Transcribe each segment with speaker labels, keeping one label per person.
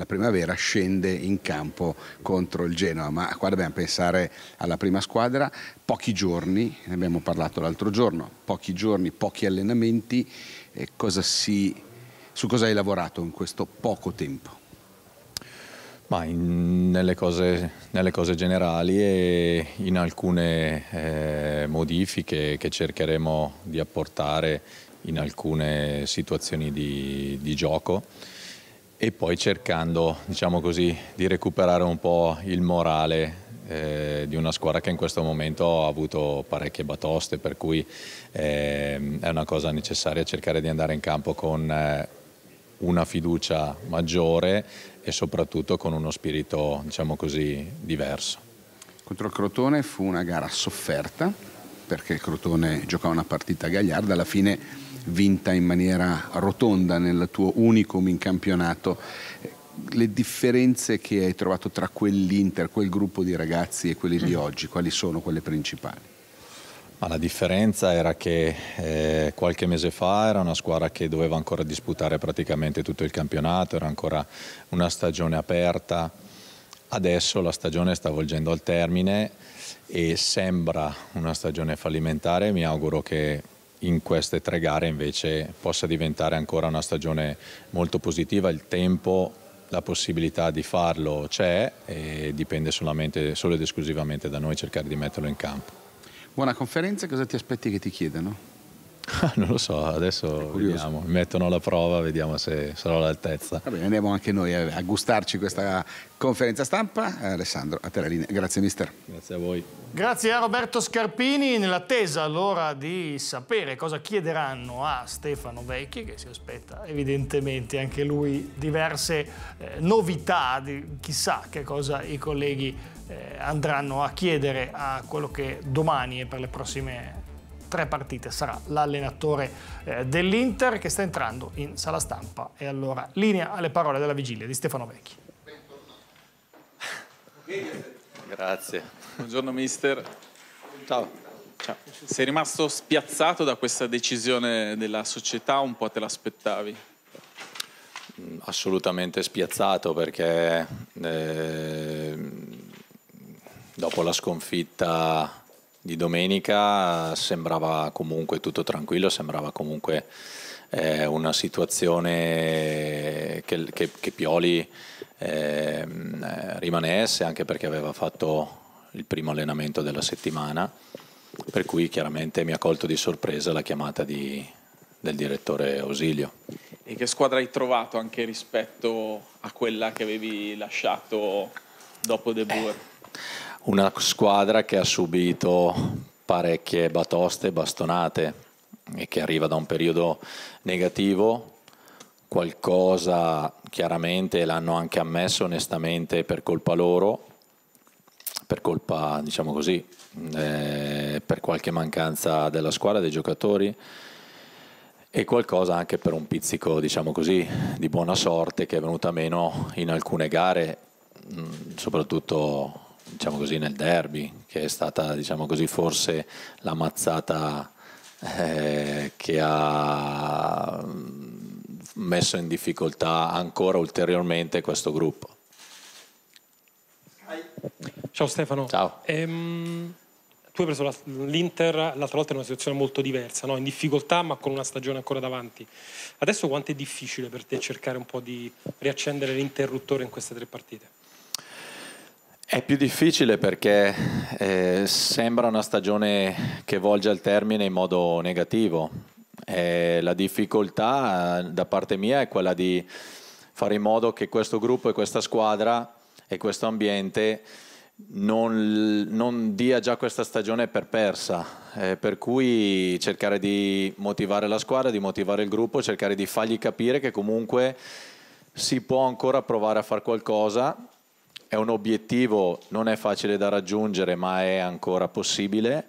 Speaker 1: alla primavera scende in campo contro il Genoa, ma qua dobbiamo pensare alla prima squadra, pochi giorni, ne abbiamo parlato l'altro giorno, pochi giorni, pochi
Speaker 2: allenamenti, cosa si, su cosa hai lavorato in questo poco tempo? In, nelle, cose, nelle, cose, generali e in alcune eh, modifiche che cercheremo di apportare in alcune situazioni di, di gioco e poi cercando diciamo così, di recuperare un po' il morale eh, di una squadra che in questo momento ha avuto parecchie batoste, per cui eh, è una cosa necessaria cercare di andare in campo con eh, una fiducia maggiore e soprattutto con uno spirito diciamo così, diverso. Contro il Crotone fu una gara sofferta perché il Crotone giocava una partita a gagliarda, alla fine
Speaker 1: vinta in maniera rotonda nel tuo unicum in campionato.
Speaker 2: Le differenze che hai trovato tra quell'Inter, quel gruppo di ragazzi e quelli di mm. oggi, quali sono quelle principali? Ma la differenza era che eh, qualche mese fa era una squadra che doveva ancora disputare praticamente tutto il campionato, era ancora una stagione aperta. Adesso la stagione sta volgendo al termine e sembra una stagione fallimentare, mi auguro che in queste tre gare invece possa diventare ancora una stagione molto positiva, il tempo, la possibilità di farlo c'è e dipende solamente, solo ed esclusivamente da noi cercare di metterlo in campo. Buona conferenza, cosa ti aspetti che ti chiedano? non lo so, adesso vediamo, mi mettono alla prova, vediamo se sarò all'altezza. Va bene, andiamo anche noi a gustarci questa conferenza stampa. Alessandro a te la linea. grazie mister. Grazie a voi.
Speaker 1: Grazie a Roberto Scarpini, nell'attesa allora di sapere cosa chiederanno a Stefano Vecchi, che si aspetta evidentemente anche lui diverse eh, novità, di chissà che cosa i colleghi eh, andranno a chiedere a quello che domani e per le prossime tre partite sarà l'allenatore eh, dell'Inter che sta entrando in sala stampa. E allora linea alle parole della vigilia di Stefano Vecchi.
Speaker 2: Grazie. Buongiorno mister. Ciao. Ciao. Sei rimasto spiazzato da questa decisione della società, un po' te l'aspettavi? Mm, assolutamente spiazzato perché eh, dopo la sconfitta di domenica sembrava comunque tutto tranquillo, sembrava comunque eh, una situazione che, che, che Pioli eh, rimanesse anche perché aveva fatto il primo allenamento della settimana, per cui chiaramente mi ha colto di sorpresa la chiamata di, del direttore Ausilio.
Speaker 1: E che squadra hai trovato anche rispetto a quella che avevi lasciato dopo De Boer? Eh
Speaker 2: una squadra che ha subito parecchie batoste, e bastonate e che arriva da un periodo negativo, qualcosa chiaramente l'hanno anche ammesso onestamente per colpa loro, per colpa diciamo così, eh, per qualche mancanza della squadra, dei giocatori e qualcosa anche per un pizzico, diciamo così, di buona sorte che è venuta meno in alcune gare, mm, soprattutto diciamo così, nel derby, che è stata diciamo così, forse la mazzata eh, che ha mm, messo in difficoltà ancora ulteriormente questo gruppo. Ciao Stefano. Ciao. Ehm,
Speaker 1: tu hai preso l'Inter l'altra volta in una situazione molto diversa, no? in difficoltà ma con una stagione ancora davanti. Adesso quanto è difficile per te cercare un po' di riaccendere l'interruttore in queste tre partite?
Speaker 2: È più difficile perché eh, sembra una stagione che volge al termine in modo negativo. Eh, la difficoltà eh, da parte mia è quella di fare in modo che questo gruppo e questa squadra e questo ambiente non, non dia già questa stagione per persa, eh, per cui cercare di motivare la squadra, di motivare il gruppo, cercare di fargli capire che comunque si può ancora provare a fare qualcosa è un obiettivo, non è facile da raggiungere, ma è ancora possibile.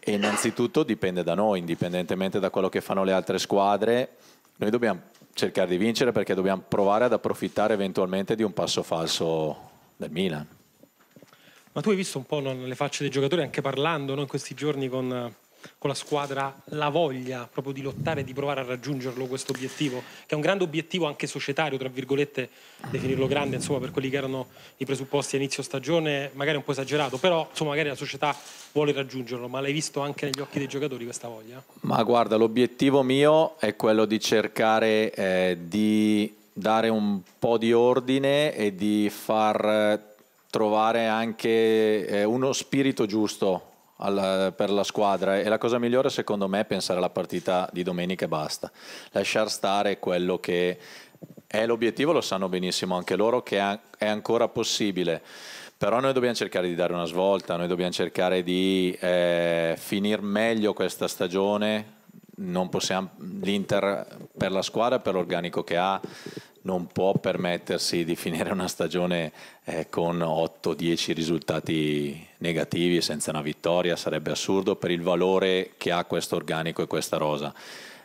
Speaker 2: E innanzitutto dipende da noi, indipendentemente da quello che fanno le altre squadre. Noi dobbiamo cercare di vincere perché dobbiamo provare ad approfittare eventualmente di un passo falso del Milan.
Speaker 1: Ma tu hai visto un po' no, le facce dei giocatori anche parlando no, in questi giorni con con la squadra la voglia proprio di lottare e di provare a raggiungerlo questo obiettivo, che è un grande obiettivo anche societario, tra virgolette, definirlo grande, insomma, per quelli che erano i presupposti a inizio stagione, magari un po' esagerato, però insomma, magari la società vuole raggiungerlo, ma l'hai visto anche negli occhi dei giocatori questa voglia?
Speaker 2: Ma guarda, l'obiettivo mio è quello di cercare eh, di dare un po' di ordine e di far trovare anche eh, uno spirito giusto alla, per la squadra e la cosa migliore secondo me è pensare alla partita di domenica e basta, lasciar stare quello che è l'obiettivo, lo sanno benissimo anche loro che è ancora possibile, però noi dobbiamo cercare di dare una svolta, noi dobbiamo cercare di eh, finire meglio questa stagione, l'Inter per la squadra, per l'organico che ha, non può permettersi di finire una stagione eh, con 8-10 risultati negativi senza una vittoria, sarebbe assurdo per il valore che ha questo organico e questa rosa.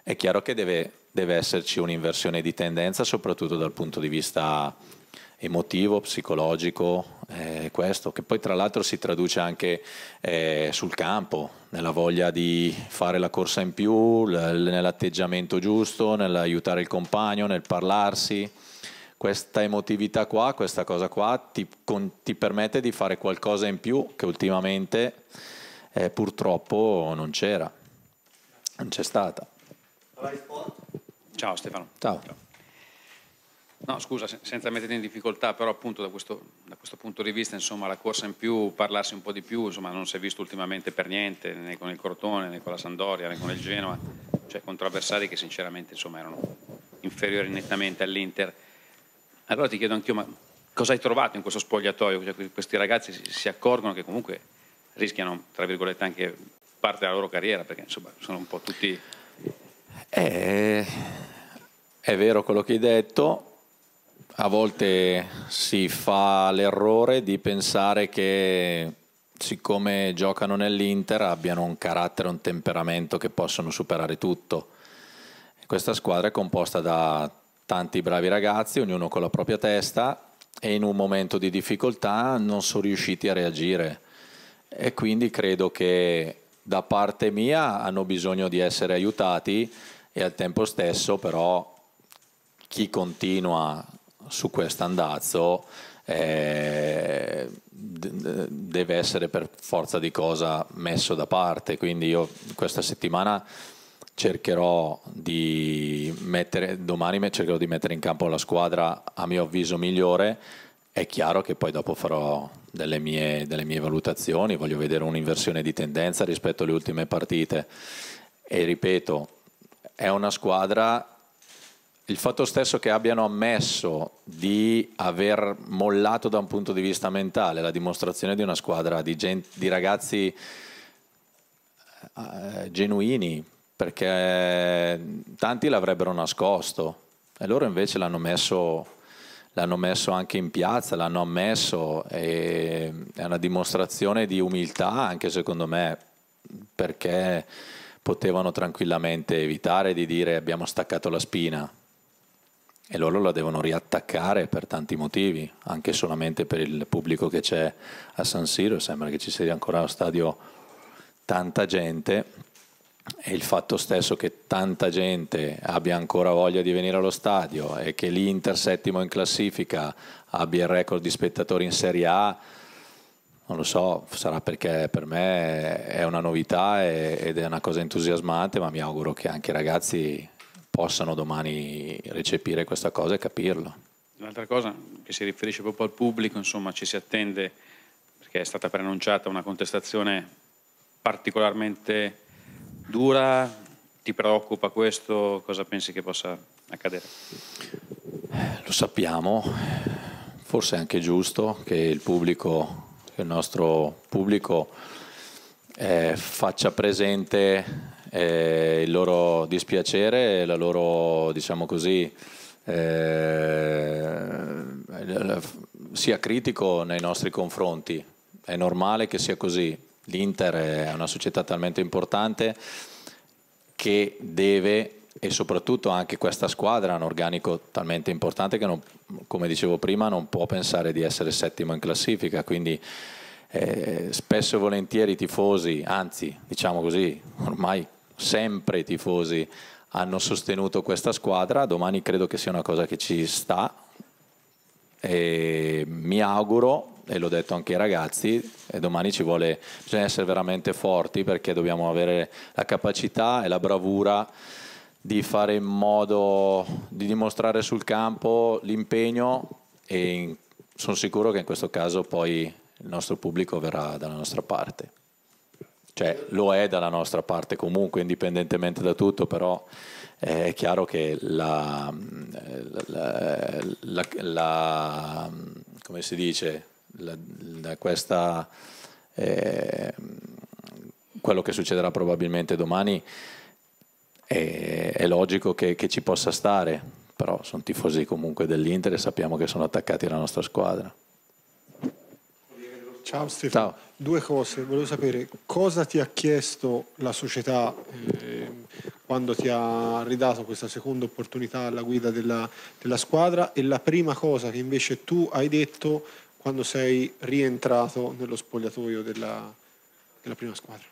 Speaker 2: È chiaro che deve, deve esserci un'inversione di tendenza soprattutto dal punto di vista emotivo, psicologico, eh, questo, che poi tra l'altro si traduce anche eh, sul campo, nella voglia di fare la corsa in più, nell'atteggiamento giusto, nell'aiutare il compagno, nel parlarsi. Questa emotività qua, questa cosa qua ti, con, ti permette di fare qualcosa in più che ultimamente eh, purtroppo non c'era, non c'è stata. Ciao Stefano. Ciao. Ciao. No, scusa, senza metterti in difficoltà, però appunto da questo, da questo punto di vista, insomma, la corsa in più, parlarsi un po' di più, insomma, non si è visto ultimamente per niente, né con il Cortone, né con la Sandoria, né con il Genoa, cioè contro avversari che sinceramente insomma, erano inferiori nettamente all'Inter. Allora ti chiedo anch'io, ma cosa hai trovato in questo spogliatoio? Cioè, questi ragazzi si, si accorgono che comunque rischiano, tra virgolette, anche parte della loro carriera, perché insomma sono un po' tutti... Eh, è vero quello che hai detto, a volte si fa l'errore di pensare che siccome giocano nell'Inter abbiano un carattere, un temperamento che possono superare tutto. Questa squadra è composta da tanti bravi ragazzi, ognuno con la propria testa e in un momento di difficoltà non sono riusciti a reagire e quindi credo che da parte mia hanno bisogno di essere aiutati e al tempo stesso però chi continua su quest'andazzo eh, deve essere per forza di cosa messo da parte. Quindi io questa settimana cercherò di mettere, domani cercherò di mettere in campo la squadra a mio avviso migliore. È chiaro che poi dopo farò delle mie, delle mie valutazioni, voglio vedere un'inversione di tendenza rispetto alle ultime partite. E ripeto, è una squadra il fatto stesso che abbiano ammesso di aver mollato da un punto di vista mentale la dimostrazione di una squadra di, gente, di ragazzi eh, genuini, perché tanti l'avrebbero nascosto e loro invece l'hanno messo, l'hanno messo anche in piazza, l'hanno ammesso e è una dimostrazione di umiltà anche secondo me, perché potevano tranquillamente evitare di dire abbiamo staccato la spina, e loro la devono riattaccare per tanti motivi, anche solamente per il pubblico che c'è a San Siro, sembra che ci sia ancora allo stadio tanta gente e il fatto stesso che tanta gente abbia ancora voglia di venire allo stadio e che l'Inter settimo in classifica abbia il record di spettatori in Serie A, non lo so, sarà perché per me è una novità ed è una cosa entusiasmante, ma mi auguro che anche i ragazzi possano domani recepire questa cosa e capirlo. Un'altra cosa che si riferisce proprio al pubblico, insomma ci si attende, perché è stata preannunciata una contestazione particolarmente dura, ti preoccupa questo, cosa pensi che possa accadere? Lo sappiamo, forse è anche giusto che il pubblico, il nostro pubblico eh, faccia presente eh, il loro dispiacere, la loro, diciamo così, eh, sia critico nei nostri confronti. È normale che sia così. L'Inter è una società talmente importante che deve e soprattutto anche questa squadra ha un organico talmente importante che non, come dicevo prima non può pensare di essere settimo in classifica quindi eh, spesso e volentieri i tifosi anzi diciamo così ormai sempre i tifosi hanno sostenuto questa squadra, domani credo che sia una cosa che ci sta e mi auguro e l'ho detto anche ai ragazzi, domani ci vuole, bisogna essere veramente forti perché dobbiamo avere la capacità e la bravura di fare in modo di dimostrare sul campo l'impegno e sono sicuro che in questo caso poi il nostro pubblico verrà dalla nostra parte cioè, lo è dalla nostra parte comunque, indipendentemente da tutto, però eh, è chiaro che la, la, la, la come si dice, questa, eh, quello che succederà probabilmente domani è, è logico che, che, ci possa stare, però sono tifosi comunque dell'Inter e sappiamo che sono attaccati alla nostra squadra.
Speaker 1: Ciao Stefano. Ciao due cose, volevo sapere cosa ti ha chiesto la società eh, quando ti ha ridato questa seconda opportunità alla guida della, della, squadra e la prima cosa che invece tu hai detto quando sei rientrato nello spogliatoio della, della prima squadra.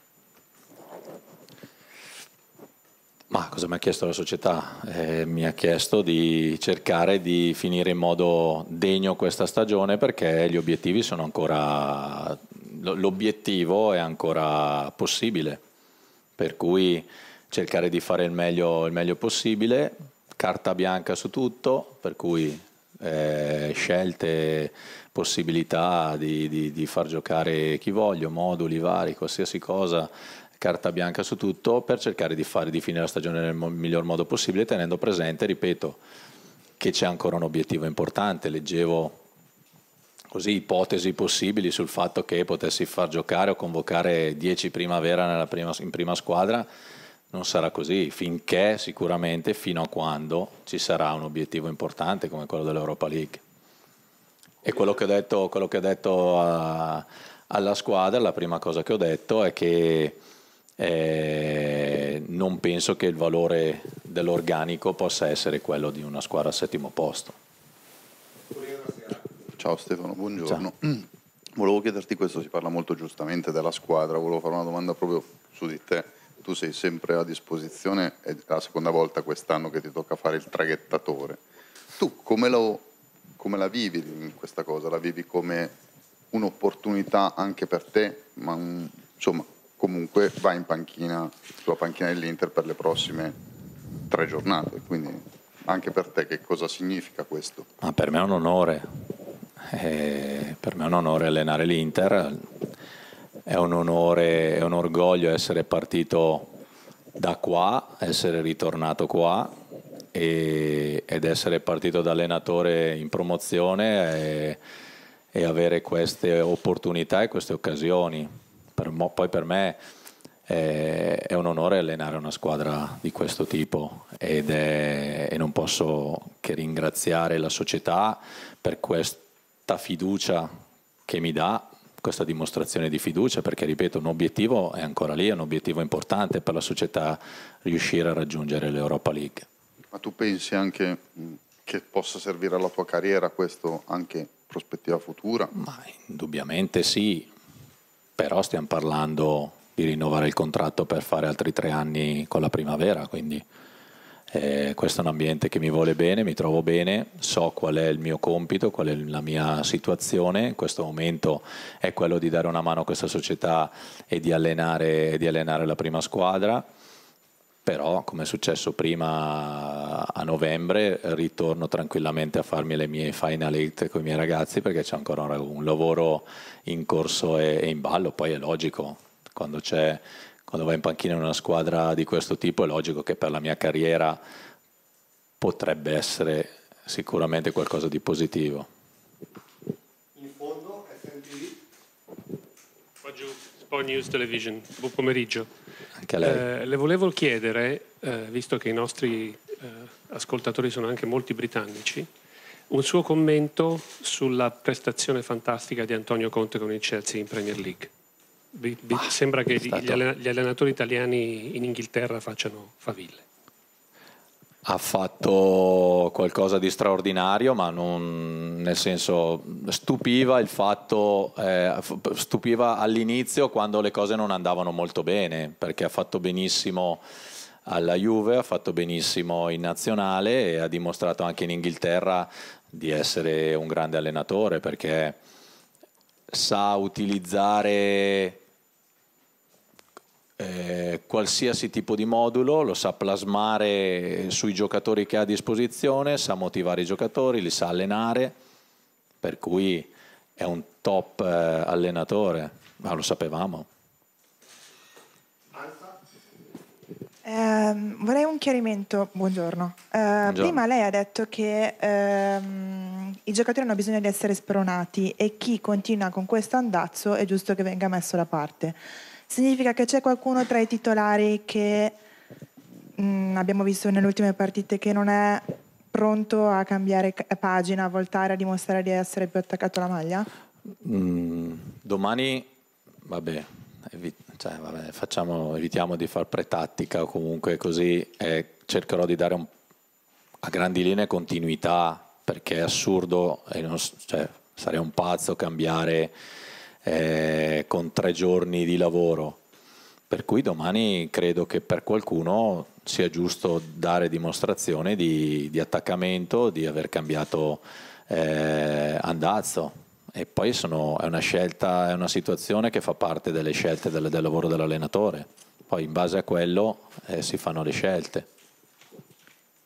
Speaker 2: Ma cosa mi ha chiesto la società? Eh, mi ha chiesto di cercare di finire in modo degno questa stagione perché gli obiettivi sono ancora l'obiettivo è ancora possibile, per cui cercare di fare il meglio, il meglio possibile, carta bianca su tutto, per cui eh, scelte, possibilità di, di, di, far giocare chi voglio, moduli vari, qualsiasi cosa, carta bianca su tutto, per cercare di, fare, di finire la stagione nel miglior modo possibile, tenendo presente, ripeto, che c'è ancora un obiettivo importante. Leggevo così, ipotesi possibili sul fatto che potessi far giocare o convocare 10 primavera prima, in prima squadra, non sarà così, finché sicuramente, fino a quando ci sarà un obiettivo importante come quello dell'Europa League. E quello che ho detto, che ho detto a, alla squadra, la prima cosa che ho detto è che eh, non penso che il valore dell'organico possa essere quello di una squadra al settimo posto. Ciao Stefano, buongiorno. Ciao. Mm. Volevo chiederti questo, si parla molto giustamente della squadra, volevo fare una domanda proprio su di te. Tu sei sempre a disposizione, è la seconda volta quest'anno che ti tocca fare il traghettatore. Tu come, lo, come la vivi questa cosa? La vivi come un'opportunità anche per te, ma un, insomma comunque vai in panchina, sulla panchina dell'Inter per le prossime tre giornate, quindi anche per te che cosa significa questo? Ah, per me è un onore, e eh, per me è un onore allenare l'Inter, è un onore, e un orgoglio essere partito da qua, essere ritornato qua e, ed essere partito da allenatore in promozione e, e avere queste opportunità e queste occasioni. Per, poi per me è, eh, è, un onore allenare una squadra di questo tipo è, e non posso che ringraziare la società per questo netta fiducia che mi dà questa dimostrazione di fiducia perché ripeto un obiettivo è ancora lì, è un obiettivo importante per la società riuscire a raggiungere l'Europa League. Ma tu pensi anche mm, che possa servire alla tua carriera questo anche in prospettiva futura? Ma indubbiamente sì, però stiamo parlando di rinnovare il contratto per fare altri tre anni con la primavera, quindi eh, questo è un ambiente che mi vuole bene, mi trovo bene, so qual è il mio compito, qual è la mia situazione. In questo momento è quello di dare una mano a questa società e di allenare, di allenare la prima squadra. Però, come è successo prima a novembre, ritorno tranquillamente a farmi le mie final eight con i miei ragazzi perché c'è ancora un, lavoro in corso e in ballo. Poi è logico, quando c'è quando vai in panchina in una squadra di questo tipo è logico che per la mia carriera potrebbe essere sicuramente qualcosa di positivo. In fondo,
Speaker 1: FMTV. Oggi Sport News Television, buon pomeriggio. Anche a lei. Eh, le volevo chiedere, eh, visto che i nostri eh, ascoltatori sono anche molti britannici, un suo commento sulla prestazione fantastica di Antonio Conte con il Chelsea in Premier League. Bi, bi, ah, sembra che stato... gli, allen- gli, allenatori italiani in Inghilterra facciano faville.
Speaker 2: Ha fatto qualcosa di straordinario, ma non, nel senso stupiva il fatto, eh, stupiva all'inizio quando le cose non andavano molto bene, perché ha fatto benissimo alla Juve, ha fatto benissimo in nazionale e ha dimostrato anche in Inghilterra di essere un grande allenatore perché sa utilizzare eh, qualsiasi tipo di modulo, lo sa plasmare sui giocatori che ha a disposizione, sa motivare i giocatori, li sa allenare, per cui è un top eh, allenatore, ma lo sapevamo.
Speaker 1: Eh, vorrei un chiarimento, buongiorno. Eh, buongiorno. Prima lei ha detto che ehm, i giocatori hanno bisogno di essere spronati e chi continua con questo andazzo è giusto che venga messo da parte significa che c'è qualcuno tra i titolari che mh, mm, abbiamo visto nelle ultime partite che non è pronto a cambiare eh, pagina, a voltare, a dimostrare di essere più attaccato alla maglia?
Speaker 2: Mm, domani, vabbè, evit cioè, vabbè facciamo, evitiamo di far pretattica o comunque così eh, cercherò di dare un, a grandi linee continuità perché è assurdo, e non, cioè, sarei un pazzo cambiare eh, con tre giorni di lavoro. Per cui domani credo che per qualcuno sia giusto dare dimostrazione di, di attaccamento, di aver cambiato eh, andazzo. E poi sono, è una scelta, è una situazione che fa parte delle scelte del, del lavoro dell'allenatore. Poi in base a quello eh, si fanno le scelte.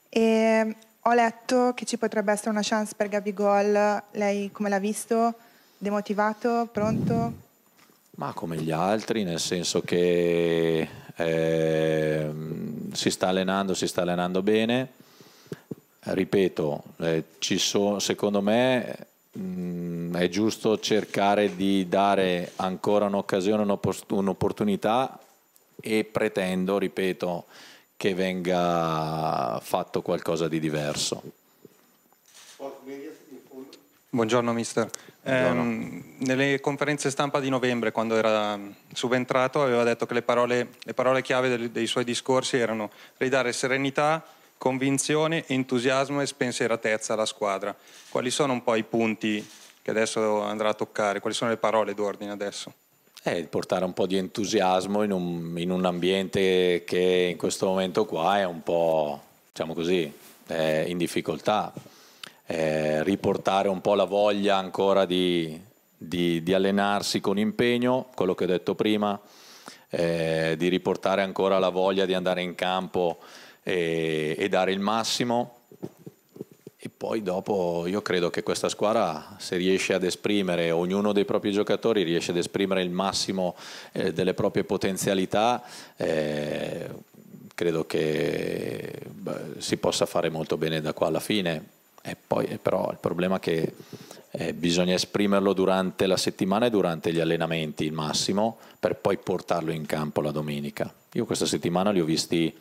Speaker 1: E ho letto che ci potrebbe essere una chance per Gabigol, lei come l'ha visto? demotivato, pronto?
Speaker 2: Ma come gli altri, nel senso che eh, si sta allenando, si sta allenando bene. Ripeto, eh, so, secondo me mh, mm, è giusto cercare di dare ancora un'occasione, un'opportunità e pretendo, ripeto, che venga fatto qualcosa di diverso. Buongiorno mister. Buongiorno. Eh, nelle conferenze stampa di novembre, quando era subentrato, aveva detto che le parole, le parole chiave dei, dei suoi discorsi erano ridare serenità, convinzione, entusiasmo e spensieratezza alla squadra. Quali sono un po' i punti che adesso andrà a toccare? Quali sono le parole d'ordine adesso? Eh, portare un po' di entusiasmo in un, in un ambiente che in questo momento qua è un po', diciamo così, eh, in difficoltà eh, riportare un po' la voglia ancora di, di, di, allenarsi con impegno, quello che ho detto prima, eh, di riportare ancora la voglia di andare in campo e, e dare il massimo. E poi dopo io credo che questa squadra, se riesce ad esprimere, ognuno dei propri giocatori riesce ad esprimere il massimo eh, delle proprie potenzialità, eh, credo che beh, si possa fare molto bene da qua alla fine. E poi eh, però il problema è che eh, bisogna esprimerlo durante la settimana e durante gli allenamenti il massimo per poi portarlo in campo la domenica. Io questa settimana li ho visti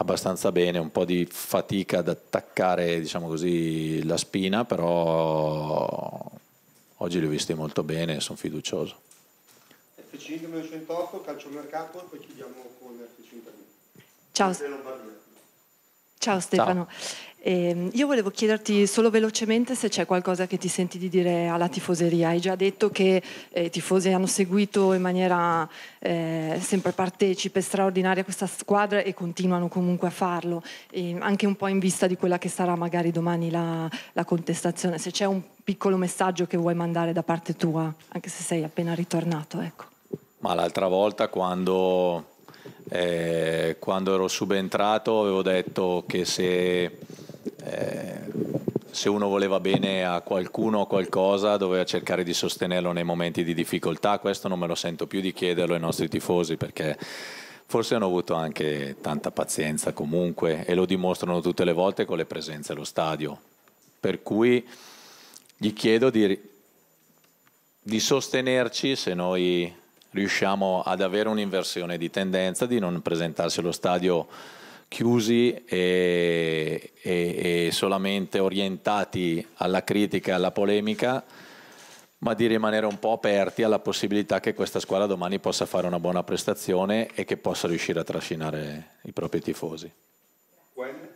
Speaker 2: abbastanza bene, un po' di fatica ad attaccare diciamo così, la spina, però oggi li ho visti molto bene e sono fiducioso.
Speaker 1: f 5 FC 1908, mercato e poi chiudiamo con F5.
Speaker 2: Ciao. Ciao Stefano. Ciao. Eh, io volevo chiederti solo velocemente se c'è qualcosa che ti senti di dire alla tifoseria. Hai già detto che eh, i tifosi hanno seguito in maniera eh, sempre partecipe, straordinaria questa squadra e continuano comunque a farlo, e anche un po' in vista di quella che sarà magari domani la, la contestazione. Se c'è un piccolo messaggio che vuoi mandare da parte tua, anche se sei appena ritornato. Ecco. Ma l'altra volta quando, eh, quando ero subentrato avevo detto che se eh, se uno voleva bene a qualcuno o qualcosa doveva cercare di sostenerlo nei momenti di difficoltà, questo non me lo sento più di chiederlo ai nostri tifosi perché forse hanno avuto anche tanta pazienza comunque e lo dimostrano tutte le volte con le presenze allo stadio, per cui gli chiedo di, di sostenerci se noi riusciamo ad avere un'inversione di tendenza, di non presentarsi allo stadio chiusi e, e, e solamente orientati alla critica e alla polemica, ma di rimanere un po' aperti alla possibilità che questa squadra domani possa fare una buona prestazione e che possa riuscire a trascinare i propri tifosi. When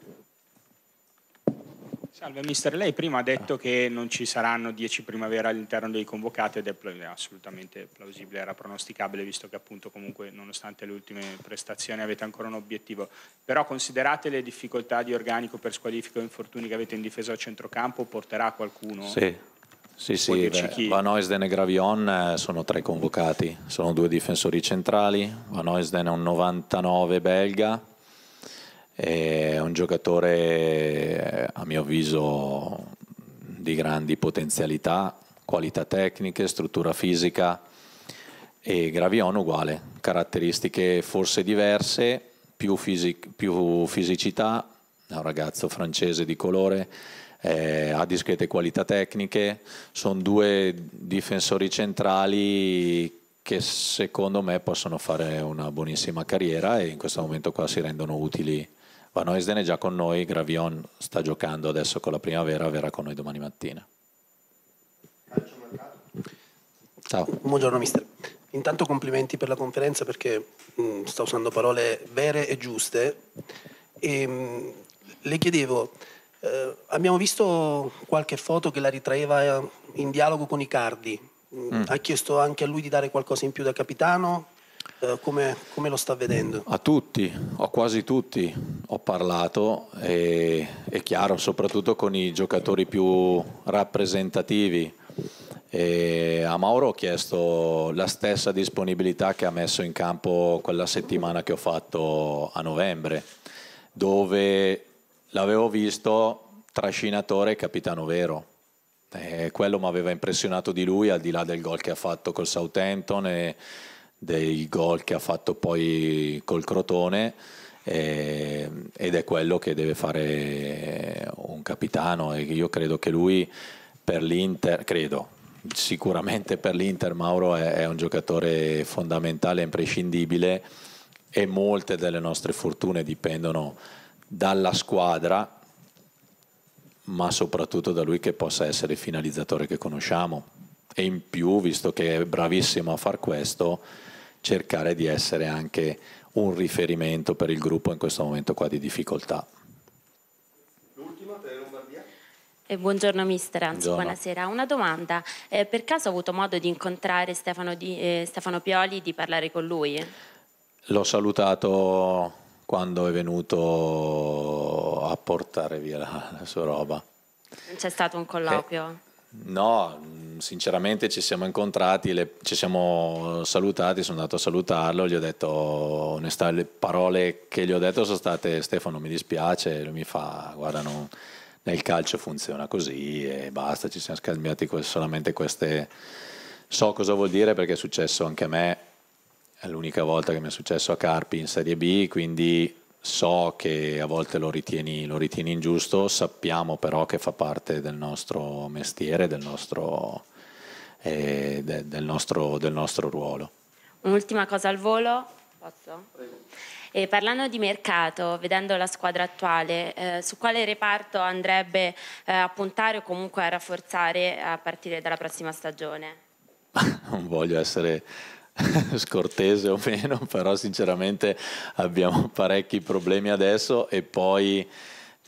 Speaker 1: Salve mister, lei prima ha detto che non ci saranno 10 primavera all'interno dei convocati ed è assolutamente plausibile, era pronosticabile visto che appunto comunque nonostante le ultime prestazioni avete ancora un obiettivo, però considerate le difficoltà di organico per squalifica e infortuni che avete in difesa al centrocampo, porterà qualcuno? Sì,
Speaker 2: sì, sì, beh, Van Oisden e Gravion eh, sono tre convocati, sono due difensori centrali, Van Oisden è un 99 belga, è un giocatore, eh, a mio avviso, di grandi potenzialità, qualità tecniche, struttura fisica e Gravion uguale, caratteristiche forse diverse, più, fisic più fisicità, è un ragazzo francese di colore, eh, ha discrete qualità tecniche, sono due difensori centrali che secondo me possono fare una buonissima carriera e in questo momento qua si rendono utili Van Oisden è già con noi, Gravion sta giocando adesso con la primavera, verrà con noi domani mattina. Ciao. Buongiorno mister. Intanto complimenti per la conferenza perché mh, mm, sta usando parole vere e giuste. E, ehm, mh, le chiedevo, eh, abbiamo visto qualche foto che la ritraeva eh, in dialogo con i Cardi. Mm, mm. Ha chiesto anche a lui di dare qualcosa in più da capitano, eh, come, come, lo sta vedendo? A tutti, a quasi tutti ho parlato e è chiaro, soprattutto con i giocatori più rappresentativi. E a Mauro ho chiesto la stessa disponibilità che ha messo in campo quella settimana che ho fatto a novembre, dove l'avevo visto trascinatore e capitano vero. E quello mi aveva impressionato di lui, al di là del gol che ha fatto col Southampton. E, del gol che ha fatto poi col Crotone eh, ed è quello che deve fare eh, un capitano e io credo che lui per l'Inter, credo, sicuramente per l'Inter Mauro è, è un giocatore fondamentale, imprescindibile e molte delle nostre fortune dipendono dalla squadra ma soprattutto da lui che possa essere il finalizzatore che conosciamo e in più visto che è bravissimo a far questo cercare di essere anche un riferimento per il gruppo in questo momento qua di difficoltà.
Speaker 1: Eh, buongiorno mister, anzi buongiorno. buonasera. Una domanda, eh, per caso ho avuto modo di incontrare Stefano, di, eh, Stefano Pioli, di parlare con lui?
Speaker 2: L'ho salutato quando è venuto a portare via la, la sua roba.
Speaker 1: C'è stato un colloquio? Eh,
Speaker 2: No, mm, sinceramente ci siamo incontrati, le, ci siamo salutati, sono andato a salutarlo, gli ho detto, onestà, le parole che gli ho detto sono state Stefano mi dispiace, lui mi fa, guarda, non, nel calcio funziona così e basta, ci siamo scambiati solamente queste... So cosa vuol dire perché è successo anche a me, è l'unica volta che mi è successo a Carpi in Serie B, quindi so che a volte lo ritieni, lo ritieni, ingiusto, sappiamo però che fa parte del nostro mestiere, del nostro, eh, de, del nostro, del nostro ruolo. Un'ultima cosa al volo, posso?
Speaker 1: Eh, parlando di mercato, vedendo la squadra attuale, eh, su quale reparto andrebbe eh, a puntare o comunque a rafforzare a
Speaker 2: partire dalla prossima stagione? non voglio essere scortese o meno, però sinceramente abbiamo parecchi problemi adesso e poi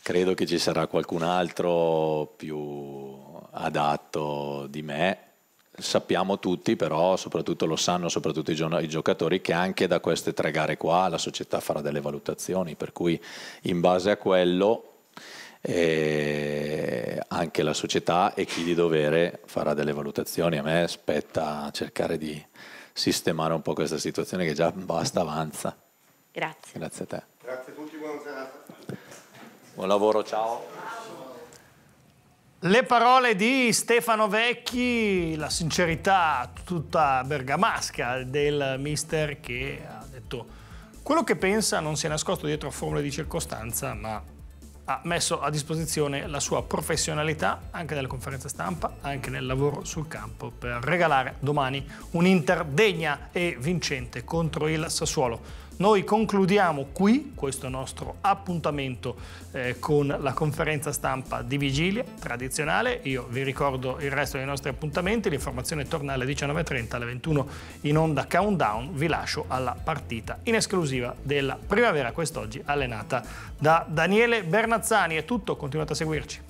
Speaker 2: credo che ci sarà qualcun altro più adatto di me. Sappiamo tutti, però soprattutto lo sanno soprattutto i, gio- i giocatori, che anche da queste tre gare qua la società farà delle valutazioni, per cui in base a quello eh, anche la società e chi di dovere farà delle valutazioni. A me spetta cercare di sistemare un po' questa situazione che già basta, avanza. Grazie. Grazie a te.
Speaker 1: Grazie a tutti, buona serata.
Speaker 2: Buon lavoro, ciao. Le parole di Stefano
Speaker 1: Vecchi, la sincerità tutta bergamasca del mister che ha detto quello che pensa non si è nascosto dietro a formule di circostanza, ma ha messo a disposizione la sua professionalità anche nelle conferenze stampa, anche nel lavoro sul campo per regalare domani un'Inter degna e vincente contro il Sassuolo. Noi concludiamo qui questo nostro appuntamento eh, con la conferenza stampa di vigilia tradizionale. Io vi ricordo il resto dei nostri appuntamenti. L'informazione torna alle 19.30, alle 21 in onda countdown. Vi lascio alla partita in esclusiva della primavera quest'oggi allenata da Daniele Bernazzani. È tutto, continuate a seguirci.